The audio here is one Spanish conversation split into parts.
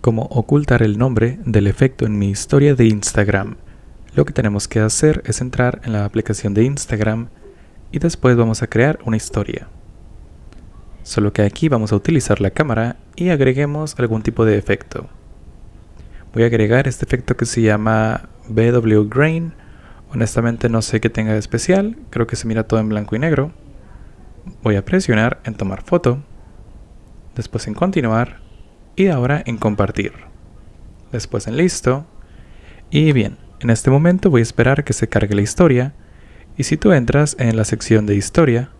como ocultar el nombre del efecto en mi historia de Instagram. Lo que tenemos que hacer es entrar en la aplicación de Instagram y después vamos a crear una historia. Solo que aquí vamos a utilizar la cámara y agreguemos algún tipo de efecto. Voy a agregar este efecto que se llama BW Grain. Honestamente no sé qué tenga de especial, creo que se mira todo en blanco y negro. Voy a presionar en tomar foto, después en continuar y ahora en compartir. Después en listo. Y bien, en este momento voy a esperar que se cargue la historia. Y si tú entras en la sección de historia,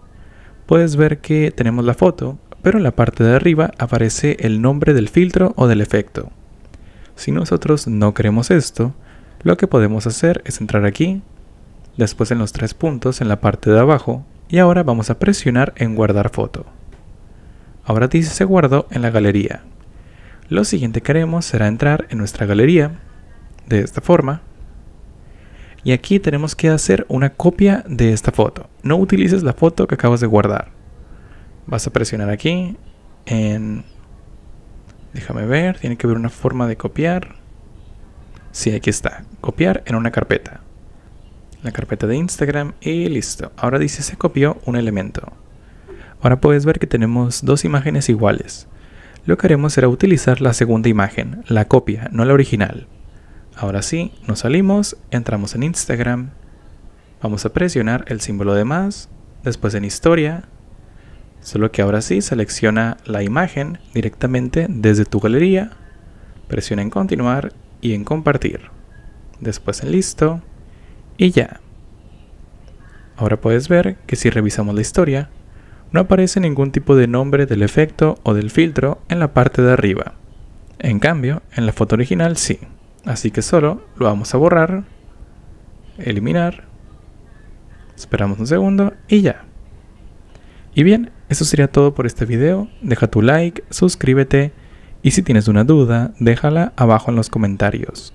puedes ver que tenemos la foto, pero en la parte de arriba aparece el nombre del filtro o del efecto. Si nosotros no queremos esto, lo que podemos hacer es entrar aquí, después en los tres puntos en la parte de abajo, y ahora vamos a presionar en guardar foto. Ahora dice se guardó en la galería. Lo siguiente que haremos será entrar en nuestra galería, de esta forma, y aquí tenemos que hacer una copia de esta foto. No utilices la foto que acabas de guardar. Vas a presionar aquí en... Déjame ver, tiene que haber una forma de copiar. Sí, aquí está. Copiar en una carpeta. La carpeta de Instagram y listo. Ahora dice se copió un elemento. Ahora puedes ver que tenemos dos imágenes iguales. Lo que haremos será utilizar la segunda imagen, la copia, no la original. Ahora sí, nos salimos, entramos en Instagram, vamos a presionar el símbolo de más, después en historia, solo que ahora sí selecciona la imagen directamente desde tu galería, presiona en continuar y en compartir, después en listo y ya. Ahora puedes ver que si revisamos la historia, no aparece ningún tipo de nombre del efecto o del filtro en la parte de arriba. En cambio, en la foto original sí. Así que solo lo vamos a borrar, eliminar, esperamos un segundo y ya. Y bien, eso sería todo por este video. Deja tu like, suscríbete y si tienes una duda, déjala abajo en los comentarios.